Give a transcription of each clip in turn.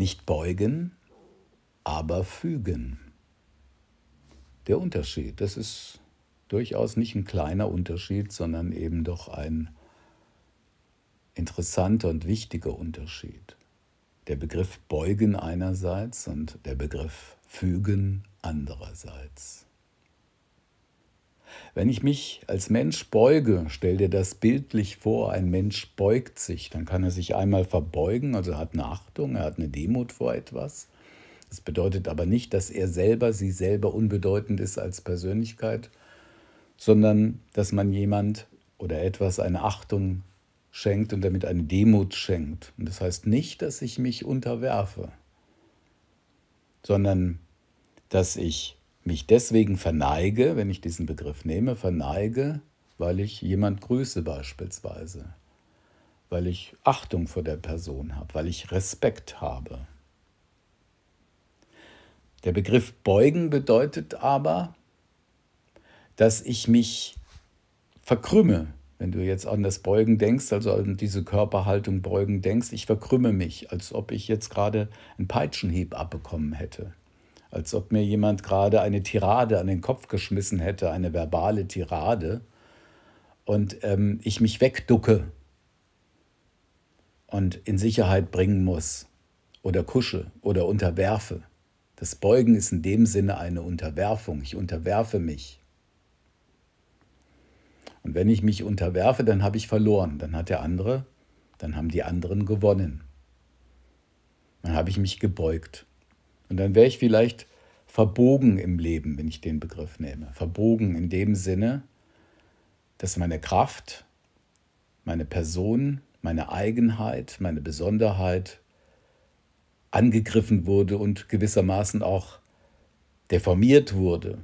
Nicht beugen, aber fügen. Der Unterschied, das ist durchaus nicht ein kleiner Unterschied, sondern eben doch ein interessanter und wichtiger Unterschied. Der Begriff beugen einerseits und der Begriff fügen andererseits. Wenn ich mich als Mensch beuge, stell dir das bildlich vor, ein Mensch beugt sich, dann kann er sich einmal verbeugen, also hat eine Achtung, er hat eine Demut vor etwas. Das bedeutet aber nicht, dass er selber, sie selber unbedeutend ist als Persönlichkeit, sondern dass man jemand oder etwas eine Achtung schenkt und damit eine Demut schenkt. Und das heißt nicht, dass ich mich unterwerfe, sondern dass ich mich deswegen verneige, wenn ich diesen Begriff nehme, verneige, weil ich jemand grüße beispielsweise, weil ich Achtung vor der Person habe, weil ich Respekt habe. Der Begriff beugen bedeutet aber, dass ich mich verkrümme. Wenn du jetzt an das Beugen denkst, also an diese Körperhaltung beugen denkst, ich verkrümme mich, als ob ich jetzt gerade einen Peitschenhieb abbekommen hätte als ob mir jemand gerade eine Tirade an den Kopf geschmissen hätte, eine verbale Tirade, und ähm, ich mich wegducke und in Sicherheit bringen muss oder kusche oder unterwerfe. Das Beugen ist in dem Sinne eine Unterwerfung. Ich unterwerfe mich. Und wenn ich mich unterwerfe, dann habe ich verloren. Dann hat der andere, dann haben die anderen gewonnen. Dann habe ich mich gebeugt. Und dann wäre ich vielleicht verbogen im Leben, wenn ich den Begriff nehme. Verbogen in dem Sinne, dass meine Kraft, meine Person, meine Eigenheit, meine Besonderheit angegriffen wurde und gewissermaßen auch deformiert wurde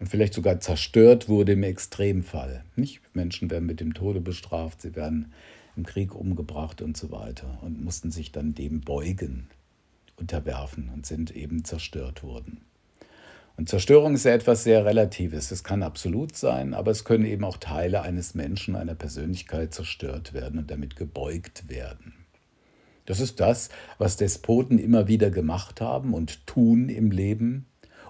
und vielleicht sogar zerstört wurde im Extremfall. Nicht? Menschen werden mit dem Tode bestraft, sie werden im Krieg umgebracht und so weiter und mussten sich dann dem beugen unterwerfen und sind eben zerstört worden. Und Zerstörung ist ja etwas sehr Relatives. Es kann absolut sein, aber es können eben auch Teile eines Menschen, einer Persönlichkeit zerstört werden und damit gebeugt werden. Das ist das, was Despoten immer wieder gemacht haben und tun im Leben,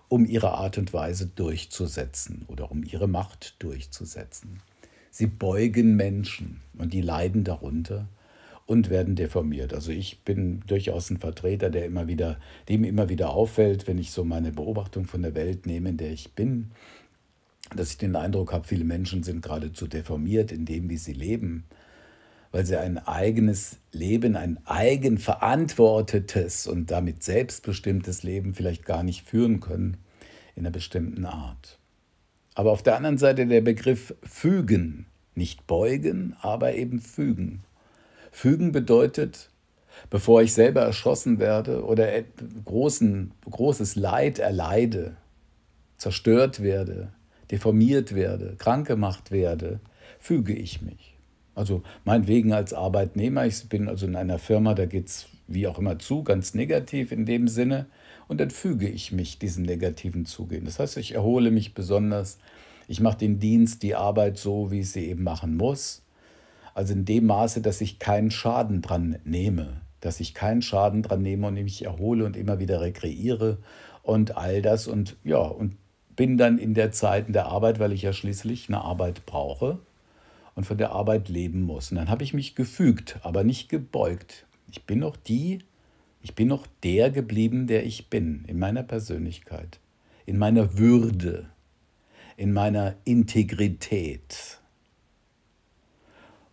um ihre Art und Weise durchzusetzen oder um ihre Macht durchzusetzen. Sie beugen Menschen und die leiden darunter und werden deformiert. Also ich bin durchaus ein Vertreter, der immer wieder, dem immer wieder auffällt, wenn ich so meine Beobachtung von der Welt nehme, in der ich bin, dass ich den Eindruck habe, viele Menschen sind geradezu deformiert in dem, wie sie leben, weil sie ein eigenes Leben, ein eigenverantwortetes und damit selbstbestimmtes Leben vielleicht gar nicht führen können in einer bestimmten Art. Aber auf der anderen Seite der Begriff fügen, nicht beugen, aber eben fügen. Fügen bedeutet, bevor ich selber erschossen werde oder großen, großes Leid erleide, zerstört werde, deformiert werde, krank gemacht werde, füge ich mich. Also meinetwegen als Arbeitnehmer, ich bin also in einer Firma, da geht es wie auch immer zu, ganz negativ in dem Sinne, und dann füge ich mich diesem negativen Zugehen. Das heißt, ich erhole mich besonders, ich mache den Dienst, die Arbeit so, wie ich sie eben machen muss. Also in dem Maße, dass ich keinen Schaden dran nehme, dass ich keinen Schaden dran nehme und mich erhole und immer wieder rekreiere und all das und ja, und bin dann in der Zeit in der Arbeit, weil ich ja schließlich eine Arbeit brauche und von der Arbeit leben muss. Und dann habe ich mich gefügt, aber nicht gebeugt. Ich bin noch die, ich bin noch der geblieben, der ich bin, in meiner Persönlichkeit, in meiner Würde, in meiner Integrität.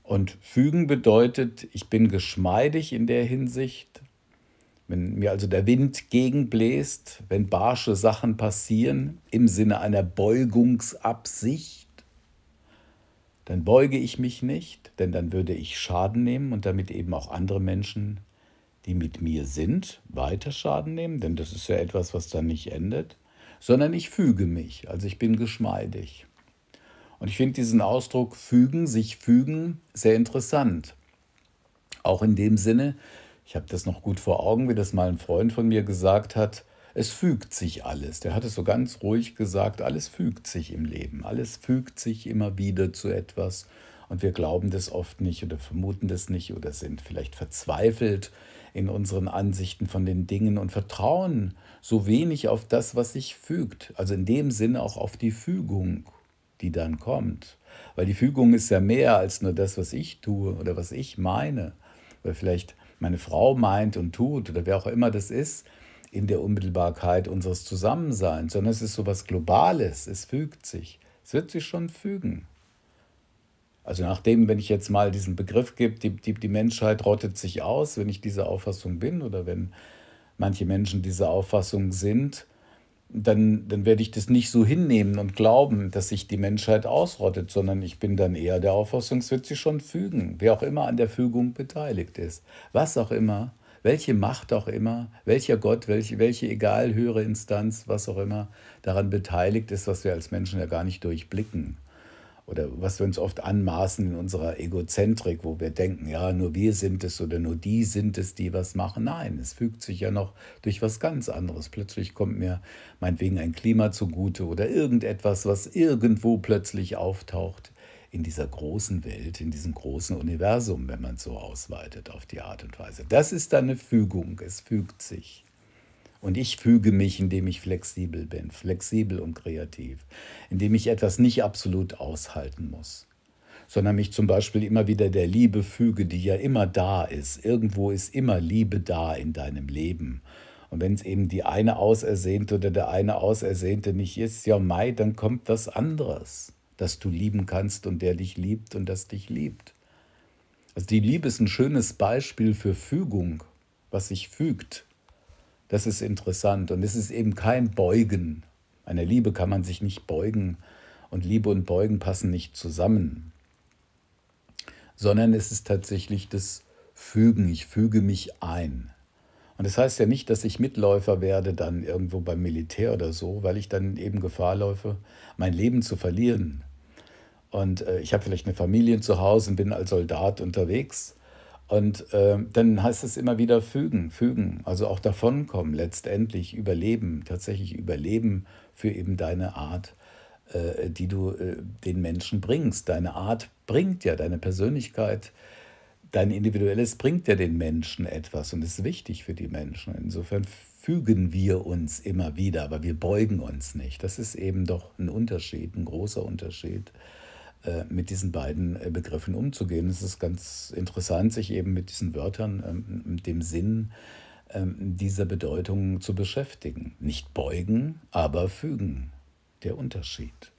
Und fügen bedeutet, ich bin geschmeidig in der Hinsicht, wenn mir also der Wind gegenbläst, wenn barsche Sachen passieren im Sinne einer Beugungsabsicht, dann beuge ich mich nicht, denn dann würde ich Schaden nehmen und damit eben auch andere Menschen, die mit mir sind, weiter Schaden nehmen, denn das ist ja etwas, was dann nicht endet, sondern ich füge mich, also ich bin geschmeidig. Und ich finde diesen Ausdruck fügen, sich fügen, sehr interessant. Auch in dem Sinne, ich habe das noch gut vor Augen, wie das mal ein Freund von mir gesagt hat, es fügt sich alles. Der hat es so ganz ruhig gesagt, alles fügt sich im Leben, alles fügt sich immer wieder zu etwas. Und wir glauben das oft nicht oder vermuten das nicht oder sind vielleicht verzweifelt in unseren Ansichten von den Dingen und vertrauen so wenig auf das, was sich fügt. Also in dem Sinne auch auf die Fügung die dann kommt. Weil die Fügung ist ja mehr als nur das, was ich tue oder was ich meine. Oder vielleicht meine Frau meint und tut oder wer auch immer das ist in der Unmittelbarkeit unseres Zusammenseins, sondern es ist so was Globales. Es fügt sich. Es wird sich schon fügen. Also nachdem, wenn ich jetzt mal diesen Begriff gebe, die, die, die Menschheit rottet sich aus, wenn ich dieser Auffassung bin oder wenn manche Menschen dieser Auffassung sind, dann, dann werde ich das nicht so hinnehmen und glauben, dass sich die Menschheit ausrottet, sondern ich bin dann eher der Auffassung, es wird sich schon fügen, wer auch immer an der Fügung beteiligt ist. Was auch immer, welche Macht auch immer, welcher Gott, welche, welche egal höhere Instanz, was auch immer, daran beteiligt ist, was wir als Menschen ja gar nicht durchblicken oder was wir uns oft anmaßen in unserer Egozentrik, wo wir denken, ja, nur wir sind es oder nur die sind es, die was machen. Nein, es fügt sich ja noch durch was ganz anderes. Plötzlich kommt mir meinetwegen ein Klima zugute oder irgendetwas, was irgendwo plötzlich auftaucht in dieser großen Welt, in diesem großen Universum, wenn man es so ausweitet auf die Art und Weise. Das ist eine Fügung, es fügt sich. Und ich füge mich, indem ich flexibel bin, flexibel und kreativ, indem ich etwas nicht absolut aushalten muss sondern mich zum Beispiel immer wieder der Liebe füge, die ja immer da ist. Irgendwo ist immer Liebe da in deinem Leben. Und wenn es eben die eine Ausersehnte oder der eine Ausersehnte nicht ist, ja Mai, dann kommt was anderes, dass du lieben kannst und der dich liebt und das dich liebt. Also die Liebe ist ein schönes Beispiel für Fügung, was sich fügt. Das ist interessant und es ist eben kein Beugen. Einer Liebe kann man sich nicht beugen und Liebe und Beugen passen nicht zusammen, sondern es ist tatsächlich das Fügen. Ich füge mich ein. Und das heißt ja nicht, dass ich Mitläufer werde dann irgendwo beim Militär oder so, weil ich dann eben Gefahr läufe, mein Leben zu verlieren. Und äh, ich habe vielleicht eine Familie zu Hause und bin als Soldat unterwegs und äh, dann heißt es immer wieder fügen, fügen, also auch davonkommen, letztendlich überleben, tatsächlich überleben für eben deine Art, äh, die du äh, den Menschen bringst. Deine Art bringt ja, deine Persönlichkeit, dein Individuelles bringt ja den Menschen etwas und ist wichtig für die Menschen. Insofern fügen wir uns immer wieder, aber wir beugen uns nicht. Das ist eben doch ein Unterschied, ein großer Unterschied. Äh, mit diesen beiden äh, Begriffen umzugehen. Es ist ganz interessant, sich eben mit diesen Wörtern, mit ähm, dem Sinn ähm, dieser Bedeutung zu beschäftigen. Nicht beugen, aber fügen. Der Unterschied.